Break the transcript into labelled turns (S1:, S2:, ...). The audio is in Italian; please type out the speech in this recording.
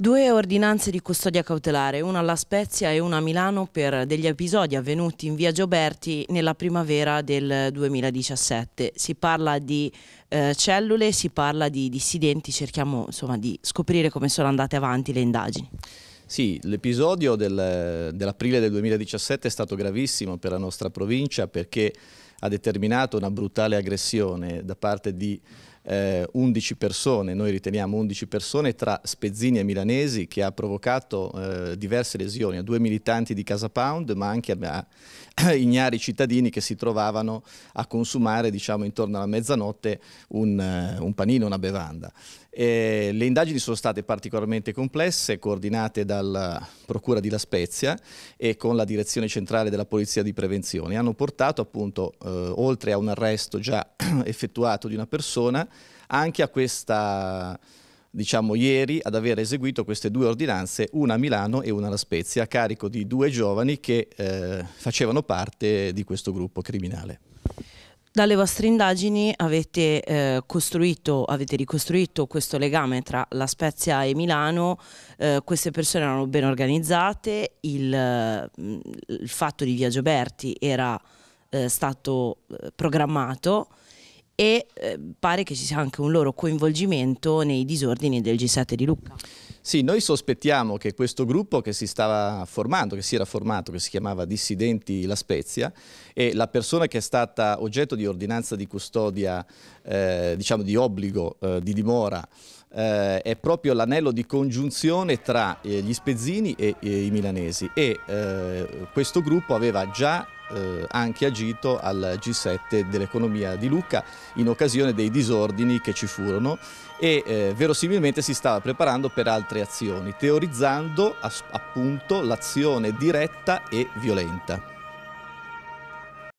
S1: Due ordinanze di custodia cautelare, una alla Spezia e una a Milano per degli episodi avvenuti in via Gioberti nella primavera del 2017. Si parla di eh, cellule, si parla di dissidenti, cerchiamo insomma, di scoprire come sono andate avanti le indagini.
S2: Sì, l'episodio dell'aprile del 2017 è stato gravissimo per la nostra provincia perché ha determinato una brutale aggressione da parte di eh, 11 persone, noi riteniamo 11 persone tra spezzini e milanesi che ha provocato eh, diverse lesioni a due militanti di Casa Pound ma anche a, a ignari cittadini che si trovavano a consumare diciamo, intorno alla mezzanotte un, eh, un panino, una bevanda. E le indagini sono state particolarmente complesse, coordinate dalla Procura di La Spezia e con la Direzione Centrale della Polizia di Prevenzione. Hanno portato appunto, eh, oltre a un arresto già effettuato di una persona, anche a questa, diciamo ieri, ad aver eseguito queste due ordinanze, una a Milano e una alla Spezia, a carico di due giovani che eh, facevano parte di questo gruppo criminale.
S1: Dalle vostre indagini avete, eh, avete, ricostruito questo legame tra La Spezia e Milano, eh, queste persone erano ben organizzate, il, mm, il fatto di Viaggio Berti era eh, stato eh, programmato e eh, pare che ci sia anche un loro coinvolgimento nei disordini del G7 di Lucca.
S2: Sì, noi sospettiamo che questo gruppo che si stava formando, che si era formato, che si chiamava Dissidenti La Spezia, e la persona che è stata oggetto di ordinanza di custodia, eh, diciamo di obbligo eh, di dimora, eh, è proprio l'anello di congiunzione tra eh, gli spezzini e, e, i milanesi e eh, questo gruppo aveva già eh, anche agito al G7 dell'economia di Lucca in occasione dei disordini che ci furono e eh, verosimilmente si stava preparando per altre azioni, teorizzando appunto l'azione diretta e violenta.